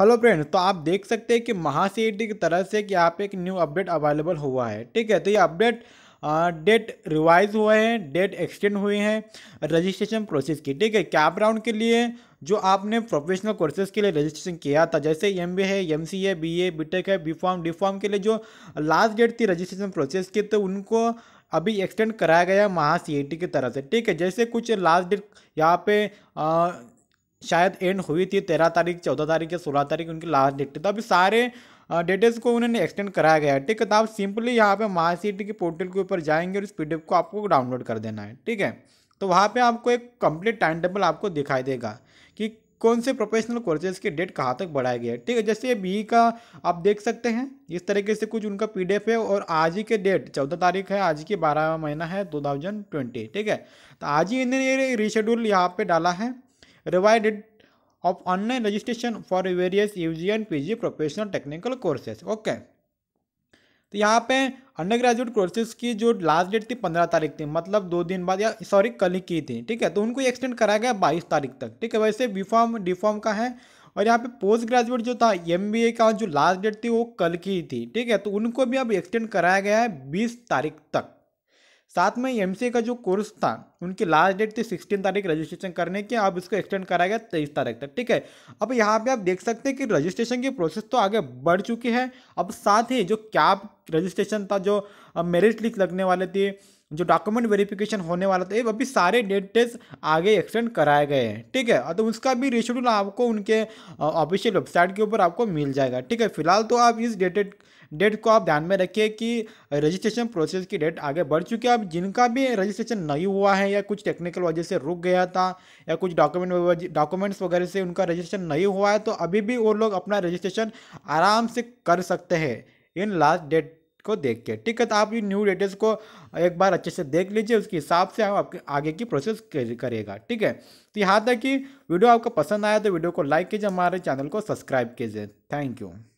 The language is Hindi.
हेलो फ्रेंड तो आप देख सकते हैं कि महा सी की तरफ से कि आप एक न्यू अपडेट अवेलेबल हुआ है ठीक है तो ये अपडेट डेट रिवाइज हुए हैं डेट एक्सटेंड हुए हैं रजिस्ट्रेशन प्रोसेस की ठीक है कैप राउंड के लिए जो आपने प्रोफेशनल कोर्सेज के लिए रजिस्ट्रेशन किया था जैसे एम है एम सी है बी ए बी टेक है बी फॉर्म डी फॉर्म के लिए जो लास्ट डेट थी रजिस्ट्रेशन प्रोसेस की तो उनको अभी एक्सटेंड कराया गया महा सी की तरफ से ठीक है जैसे कुछ लास्ट डेट यहाँ पे आ, शायद एंड हुई थी तेरह तारीख चौदह तारीख या सोलह तारीख उनकी लास्ट डेट थी तो अभी सारे डेटेज को उन्होंने एक्सटेंड कराया गया है ठीक है तो आप सिंपली यहाँ पे महासीट के पोर्टल के ऊपर जाएंगे और इस पी को आपको डाउनलोड कर देना है ठीक है तो वहाँ पे आपको एक कंप्लीट टाइम टेबल आपको दिखाई देगा कि कौन से प्रोफेशनल कोर्सेज की डेट कहाँ तक बढ़ाया गया है ठीक है जैसे ये बी का आप देख सकते हैं इस तरीके से कुछ उनका पी है और आज ही के डेट चौदह तारीख है आज की बारह महीना है टू थाउजेंड ट्वेंटी ठीक है तो आज ही इन्होंने ये रिशेड्यूल यहाँ पर डाला है रिवाइडेड of online registration for various U G and P G professional technical courses okay तो यहाँ पे अंडर ग्रेजुएट कोर्सेज की जो लास्ट डेट थी पंद्रह तारीख थी मतलब दो दिन बाद या सॉरी कल ही की थी ठीक है तो उनको एक्सटेंड कराया गया बाईस तारीख तक ठीक है वैसे बी फॉर्म डी फॉर्म का है और यहाँ पे पोस्ट ग्रेजुएट जो था एम बी ए का जो लास्ट डेट थी वो कल की थी ठीक है तो उनको भी अब एक्सटेंड कराया गया है बीस तारीख तक साथ में एम का जो कोर्स था उनकी लास्ट डेट थी सिक्सटीन तारीख रजिस्ट्रेशन करने की अब इसको एक्सटेंड कराया गया तेईस तारीख तक ठीक है अब यहाँ पे आप देख सकते हैं कि रजिस्ट्रेशन की प्रोसेस तो आगे बढ़ चुकी है अब साथ ही जो कैब रजिस्ट्रेशन था जो मेरिट लिस्ट लगने वाले थे जो डॉक्यूमेंट वेरिफिकेशन होने वाला था अभी सारे डेट टेस्ट आगे एक्सटेंड कराए गए हैं ठीक है तो उसका भी रिशेड्यूल आपको उनके ऑफिशियल वेबसाइट के ऊपर आपको मिल जाएगा ठीक है फिलहाल तो आप इस डेटेड डेट को आप ध्यान में रखिए कि रजिस्ट्रेशन प्रोसेस की डेट आगे बढ़ चुकी है अब जिनका भी रजिस्ट्रेशन नहीं हुआ है या कुछ टेक्निकल वजह से रुक गया था या कुछ डॉक्यूमेंट डॉक्यूमेंट्स वगैरह से उनका रजिस्ट्रेशन नहीं हुआ है तो अभी भी वो लोग अपना रजिस्ट्रेशन आराम से कर सकते हैं इन लास्ट डेट को देख के ठीक है तो आप ये न्यू डेटेस को एक बार अच्छे से देख लीजिए उसके हिसाब से आप आपके आगे की प्रोसेस करेगा ठीक है तो यहाँ तक कि वीडियो आपको पसंद आया तो वीडियो को लाइक कीजिए हमारे चैनल को सब्सक्राइब कीजिए थैंक यू